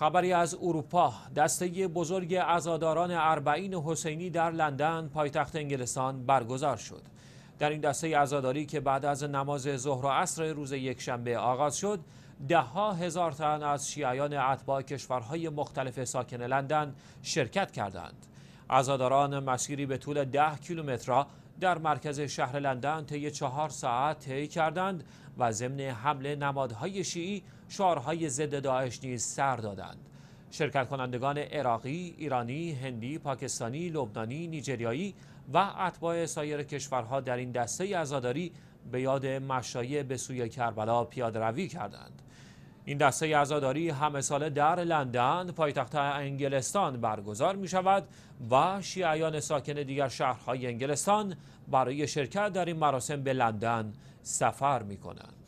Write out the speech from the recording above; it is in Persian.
خبری از اروپا دسته بزرگ عزاداران اربعین حسینی در لندن پایتخت انگلستان برگزار شد در این دسته عزاداری که بعد از نماز ظهر و عصر روز یکشنبه آغاز شد دهها هزار تن از شیعیان اتباع کشورهای مختلف ساکن لندن شرکت کردند عزاداران مسیری به طول ده کیلومتر را در مرکز شهر لندن طی چهار ساعت طی کردند و ضمن حمله نمادهای شیعی شعارهای ضد داعش نیز سر دادند شرکت کنندگان عراقی، ایرانی، هندی، پاکستانی، لبنانی، نیجریایی و اتباع سایر کشورها در این دسته عزاداری به یاد مشایع به سوی کربلا پیاده روی کردند. این دسته عزاداری همه ساله در لندن پایتخت انگلستان برگزار می شود و شیعیان ساکن دیگر شهرهای انگلستان برای شرکت در این مراسم به لندن سفر می کنند.